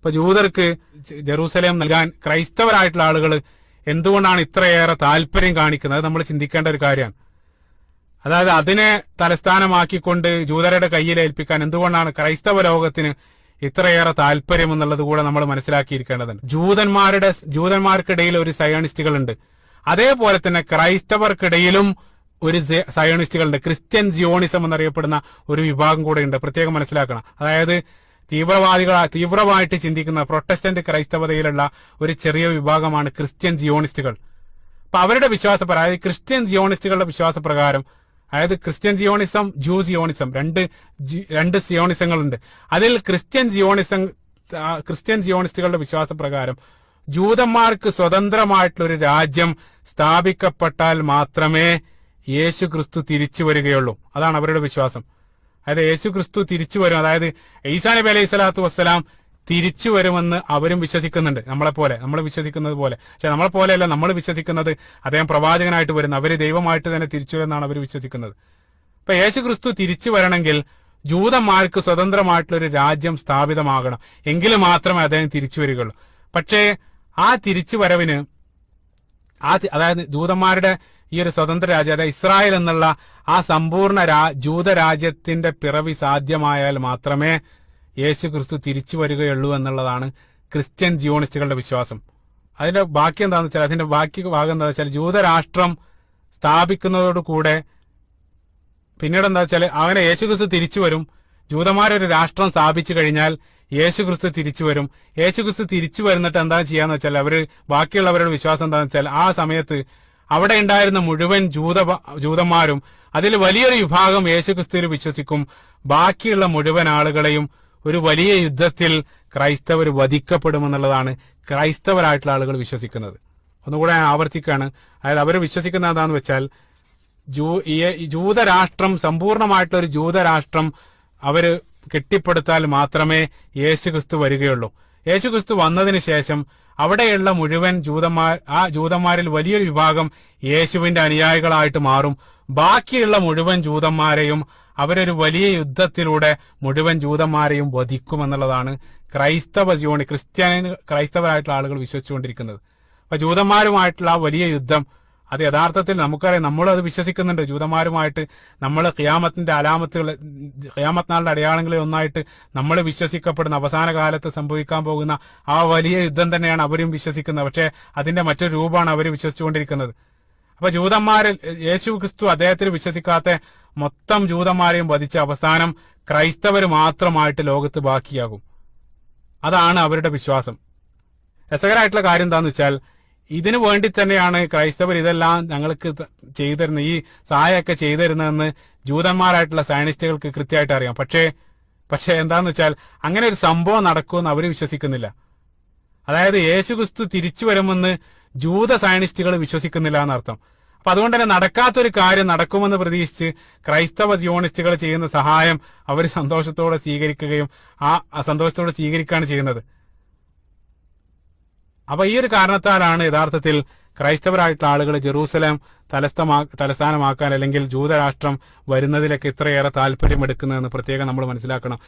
ഇപ്പൊ ജൂതർക്ക് ജെറൂസലേം നൽകാൻ ക്രൈസ്തവരായിട്ടുള്ള ആളുകൾ എന്തുകൊണ്ടാണ് ഇത്രയേറെ താല്പര്യം കാണിക്കുന്നത് നമ്മൾ ചിന്തിക്കേണ്ട ഒരു കാര്യമാണ് അതായത് അതിനെ തലസ്ഥാനമാക്കിക്കൊണ്ട് ജൂതരുടെ കയ്യിൽ ഏൽപ്പിക്കാൻ എന്തുകൊണ്ടാണ് ക്രൈസ്തവ ലോകത്തിന് ഇത്രയേറെ താല്പര്യം എന്നുള്ളത് കൂടെ നമ്മൾ മനസ്സിലാക്കിയിരിക്കേണ്ടതുണ്ട് ജൂതന്മാരുടെ ജൂതന്മാർക്കിടയിൽ ഒരു സയണിസ്റ്റുകളുണ്ട് അതേപോലെ തന്നെ ക്രൈസ്തവർക്കിടയിലും ഒരു സയണിസ്റ്റുകളുണ്ട് ക്രിസ്ത്യൻ ജിയോണിസം എന്നറിയപ്പെടുന്ന ഒരു വിഭാഗം കൂടെ ഉണ്ട് പ്രത്യേകം മനസ്സിലാക്കണം അതായത് തീവ്രവാദികൾ തീവ്രമായിട്ട് ചിന്തിക്കുന്ന പ്രൊട്ടസ്റ്റന്റ് ക്രൈസ്തവതയിലുള്ള ഒരു ചെറിയ വിഭാഗമാണ് ക്രിസ്ത്യൻ ജിയോണിസ്റ്റുകൾ അപ്പൊ അവരുടെ വിശ്വാസപ്രകാരം അതായത് ക്രിസ്ത്യൻ സിയോണിസ്റ്റുകളുടെ വിശ്വാസപ്രകാരം അതായത് ക്രിസ്ത്യൻ സിയോണിസം ജൂ സിയോണിസം രണ്ട് രണ്ട് സിയോണിസങ്ങളുണ്ട് അതിൽ ക്രിസ്ത്യൻ സിയോണിസം ക്രിസ്ത്യൻ സിയോണിസ്റ്റുകളുടെ വിശ്വാസപ്രകാരം ജൂതന്മാർക്ക് സ്വതന്ത്രമായിട്ടുള്ള ഒരു രാജ്യം സ്ഥാപിക്കപ്പെട്ടാൽ മാത്രമേ യേശു ക്രിസ്തു തിരിച്ചു വരികയുള്ളൂ അതാണ് അവരുടെ വിശ്വാസം അതായത് യേശു ക്രിസ്തു തിരിച്ചു വരും അതായത് ഈസാ നബി അലൈഹി സ്വലാത്തു വസ്സലാം തിരിച്ചു വരുമെന്ന് അവരും വിശ്വസിക്കുന്നുണ്ട് നമ്മളെ പോലെ നമ്മൾ വിശ്വസിക്കുന്നത് പോലെ പക്ഷെ നമ്മളെ പോലെയല്ല നമ്മൾ വിശ്വസിക്കുന്നത് അദ്ദേഹം പ്രവാചകനായിട്ട് വരുന്ന അവര് ദൈവമായിട്ട് തന്നെ തിരിച്ചു വരുമെന്നാണ് അവർ വിശ്വസിക്കുന്നത് ഇപ്പൊ യേശു ക്രിസ്തു തിരിച്ചു വരണമെങ്കിൽ ജൂതന്മാർക്ക് സ്വതന്ത്രമായിട്ടുള്ള ഒരു രാജ്യം സ്ഥാപിതമാകണം എങ്കിൽ മാത്രമേ അദ്ദേഹം തിരിച്ചു വരികയുള്ളൂ പക്ഷേ ആ തിരിച്ചു വരവിന് ആ അതായത് ജൂതന്മാരുടെ ഈ ഒരു സ്വതന്ത്ര അതായത് ഇസ്രായേൽ എന്നുള്ള ആ സമ്പൂർണ്ണ ജൂതരാജ്യത്തിന്റെ പിറവി സാധ്യമായാൽ മാത്രമേ യേശു ക്രിസ്തു തിരിച്ചു വരികയുള്ളൂ എന്നുള്ളതാണ് ക്രിസ്ത്യൻ ജിയോണിസ്റ്റുകളുടെ വിശ്വാസം അതിന്റെ ബാക്കി എന്താന്ന് വെച്ചാൽ അതിന്റെ ബാക്കി ഭാഗം എന്താ വെച്ചാൽ ജൂതരാഷ്ട്രം സ്ഥാപിക്കുന്നതോടുകൂടെ പിന്നീട് എന്താ വെച്ചാൽ അവനെ ക്രിസ്തു തിരിച്ചു വരും ജൂതന്മാരൊരു രാഷ്ട്രം സ്ഥാപിച്ചു കഴിഞ്ഞാൽ ക്രിസ്തു തിരിച്ചു വരും ക്രിസ്തു തിരിച്ചു വരുന്നിട്ട് എന്താ ചെയ്യാന്ന് വെച്ചാൽ അവര് ബാക്കിയുള്ളവരുടെ വിശ്വാസം എന്താണെന്ന് വെച്ചാൽ ആ സമയത്ത് അവിടെ ഉണ്ടായിരുന്ന മുഴുവൻ ജൂത ജൂതന്മാരും അതിൽ വലിയൊരു വിഭാഗം യേശുക്രിസ്തുവിൽ വിശ്വസിക്കും ബാക്കിയുള്ള മുഴുവൻ ആളുകളെയും ഒരു വലിയ യുദ്ധത്തിൽ ക്രൈസ്തവർ വധിക്കപ്പെടുമെന്നുള്ളതാണ് ക്രൈസ്തവരായിട്ടുള്ള ആളുകൾ വിശ്വസിക്കുന്നത് ഒന്നുകൂടെ ആവർത്തിക്കുകയാണ് അതായത് അവർ വിശ്വസിക്കുന്ന എന്താണെന്ന് വെച്ചാൽ ജൂ ജൂതരാഷ്ട്രം സമ്പൂർണമായിട്ടുള്ള ഒരു ജൂതരാഷ്ട്രം അവര് കെട്ടിപ്പടുത്താൽ മാത്രമേ യേശുക്രിസ്തു വരികയുള്ളൂ യേശുക്രിസ്തു വന്നതിന് ശേഷം അവിടെയുള്ള മുഴുവൻ ജൂതന്മാർ ആ ജൂതന്മാരിൽ വലിയൊരു വിഭാഗം യേശുവിന്റെ അനുയായികളായിട്ട് മാറും ബാക്കിയുള്ള മുഴുവൻ ജൂതന്മാരെയും അവരൊരു വലിയ യുദ്ധത്തിലൂടെ മുഴുവൻ ജൂതന്മാരെയും വധിക്കുമെന്നുള്ളതാണ് ക്രൈസ്തവ ജീവണി ക്രിസ്ത്യാനി ക്രൈസ്തവരായിട്ടുള്ള ആളുകൾ വിശ്വസിച്ചുകൊണ്ടിരിക്കുന്നത് അപ്പൊ ജൂതന്മാരുമായിട്ടുള്ള ആ വലിയ യുദ്ധം അത് യഥാർത്ഥത്തിൽ നമുക്കറിയാം നമ്മളത് വിശ്വസിക്കുന്നുണ്ട് ജൂതന്മാരുമായിട്ട് നമ്മൾ ക്യാമത്തിന്റെ അലാമത്തുകൾ ഖിയാമത്ത് നാളിന്റെ അടയാളങ്ങളെ ഒന്നായിട്ട് നമ്മൾ വിശ്വസിക്കപ്പെടുന്ന അവസാന കാലത്ത് സംഭവിക്കാൻ പോകുന്ന ആ വലിയ യുദ്ധം തന്നെയാണ് അവരും വിശ്വസിക്കുന്നത് പക്ഷേ അതിന്റെ മറ്റൊരു രൂപമാണ് അവർ വിശ്വസിച്ചുകൊണ്ടിരിക്കുന്നത് അപ്പൊ ജൂതന്മാരിൽ യേശു ക്രിസ്തു അദ്ദേഹത്തിൽ വിശ്വസിക്കാത്ത മൊത്തം ജൂതന്മാരെയും വധിച്ച അവസാനം ക്രൈസ്തവർ മാത്രമായിട്ട് ലോകത്ത് ബാക്കിയാകും അതാണ് അവരുടെ വിശ്വാസം രസകരമായിട്ടുള്ള കാര്യം എന്താണെന്ന് വെച്ചാൽ ഇതിനു വേണ്ടി തന്നെയാണ് ക്രൈസ്തവർ ഇതെല്ലാം ഞങ്ങൾക്ക് ചെയ്തിരുന്നത് ഈ സഹായമൊക്കെ ചെയ്തിരുന്നതെന്ന് ജൂതന്മാരായിട്ടുള്ള സയനിസ്റ്റുകൾക്ക് കൃത്യമായിട്ട് അറിയാം പക്ഷേ പക്ഷെ എന്താന്ന് വെച്ചാൽ അങ്ങനെ ഒരു സംഭവം നടക്കുമെന്ന് അവർ വിശ്വസിക്കുന്നില്ല അതായത് യേശുക്രിസ്തു തിരിച്ചു വരുമെന്ന് ജൂത സയനിസ്റ്റുകൾ വിശ്വസിക്കുന്നില്ല എന്നർത്ഥം അപ്പൊ അതുകൊണ്ട് തന്നെ നടക്കാത്തൊരു കാര്യം നടക്കുമെന്ന് പ്രതീക്ഷിച്ച് ക്രൈസ്തവ ജിയോണിസ്റ്റുകൾ ചെയ്യുന്ന സഹായം അവർ സന്തോഷത്തോടെ സ്വീകരിക്കുകയും ആ സന്തോഷത്തോടെ സ്വീകരിക്കുകയാണ് ചെയ്യുന്നത് അപ്പൊ ഈ ഒരു കാരണത്താലാണ് യഥാർത്ഥത്തിൽ ക്രൈസ്തവരായിട്ടുള്ള ആളുകൾ ജെറൂസലം തലസ്ഥമാ തലസ്ഥാനമാക്കാൻ അല്ലെങ്കിൽ ജൂതരാഷ്ട്രം വരുന്നതിലൊക്കെ ഇത്രയേറെ താല്പര്യമെടുക്കുന്നതെന്ന് പ്രത്യേകം നമ്മൾ മനസ്സിലാക്കണം